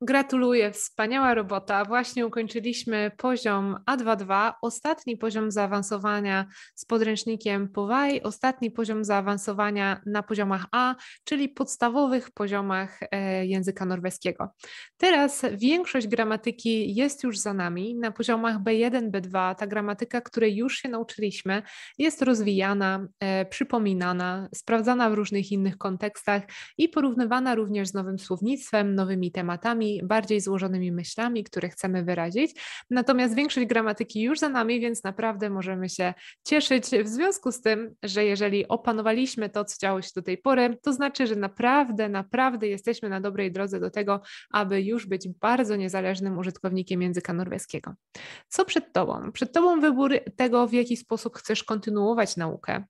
Gratuluję, wspaniała robota. Właśnie ukończyliśmy poziom A22, ostatni poziom zaawansowania z podręcznikiem POWAI, ostatni poziom zaawansowania na poziomach A, czyli podstawowych poziomach e, języka norweskiego. Teraz większość gramatyki jest już za nami. Na poziomach B1, B2 ta gramatyka, której już się nauczyliśmy, jest rozwijana, e, przypominana, sprawdzana w różnych innych kontekstach i porównywana również z nowym słownictwem, nowymi tematami bardziej złożonymi myślami, które chcemy wyrazić. Natomiast większość gramatyki już za nami, więc naprawdę możemy się cieszyć w związku z tym, że jeżeli opanowaliśmy to, co działo się do tej pory, to znaczy, że naprawdę, naprawdę jesteśmy na dobrej drodze do tego, aby już być bardzo niezależnym użytkownikiem języka norweskiego. Co przed Tobą? Przed Tobą wybór tego, w jaki sposób chcesz kontynuować naukę.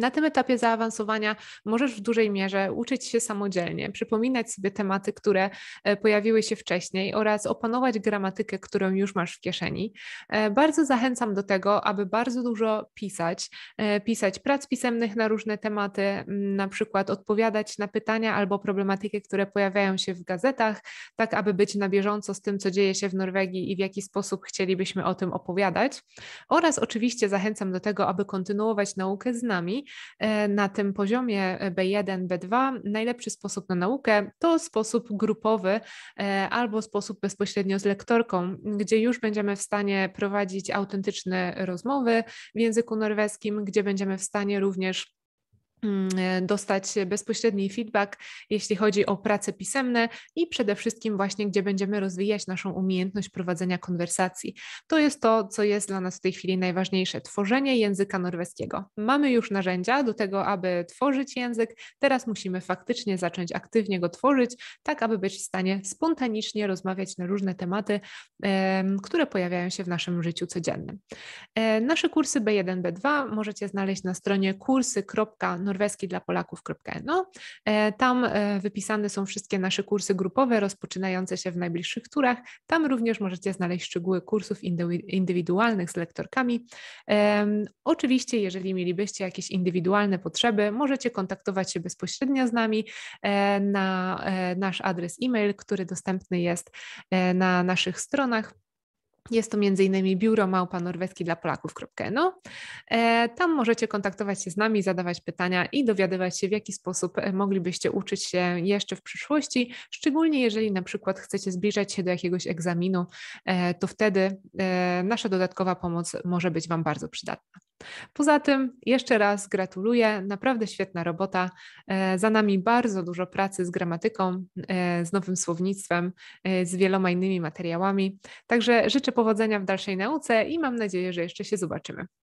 Na tym etapie zaawansowania możesz w dużej mierze uczyć się samodzielnie, przypominać sobie tematy, które e, pojawiły się wcześniej oraz opanować gramatykę, którą już masz w kieszeni. E, bardzo zachęcam do tego, aby bardzo dużo pisać, e, pisać prac pisemnych na różne tematy, na przykład odpowiadać na pytania albo problematyki, które pojawiają się w gazetach, tak aby być na bieżąco z tym, co dzieje się w Norwegii i w jaki sposób chcielibyśmy o tym opowiadać. Oraz oczywiście zachęcam do tego, aby kontynuować naukę z nami E, na tym poziomie B1, B2 najlepszy sposób na naukę to sposób grupowy e, albo sposób bezpośrednio z lektorką, gdzie już będziemy w stanie prowadzić autentyczne rozmowy w języku norweskim, gdzie będziemy w stanie również Mm, e, dostać bezpośredni feedback, jeśli chodzi o prace pisemne i przede wszystkim właśnie, gdzie będziemy rozwijać naszą umiejętność prowadzenia konwersacji. To jest to, co jest dla nas w tej chwili najważniejsze, tworzenie języka norweskiego. Mamy już narzędzia do tego, aby tworzyć język, teraz musimy faktycznie zacząć aktywnie go tworzyć, tak aby być w stanie spontanicznie rozmawiać na różne tematy, które pojawiają się w naszym życiu codziennym. E, nasze kursy B1, B2 możecie znaleźć na stronie kursy.norweskiego norweski dla Polaków.no. E, tam e, wypisane są wszystkie nasze kursy grupowe rozpoczynające się w najbliższych turach. Tam również możecie znaleźć szczegóły kursów indywidualnych z lektorkami. E, oczywiście, jeżeli mielibyście jakieś indywidualne potrzeby, możecie kontaktować się bezpośrednio z nami na nasz adres e-mail, który dostępny jest na naszych stronach. Jest to m.in. biuro małpa norweski dla Polaków.no. E, tam możecie kontaktować się z nami, zadawać pytania i dowiadywać się, w jaki sposób e, moglibyście uczyć się jeszcze w przyszłości, szczególnie jeżeli na przykład chcecie zbliżać się do jakiegoś egzaminu, e, to wtedy nasza dodatkowa pomoc może być Wam bardzo przydatna. Poza tym jeszcze raz gratuluję, naprawdę świetna robota. E, za nami bardzo dużo pracy z gramatyką, e, z nowym słownictwem, e, z wieloma innymi materiałami. Także życzę powodzenia w dalszej nauce i mam nadzieję, że jeszcze się zobaczymy.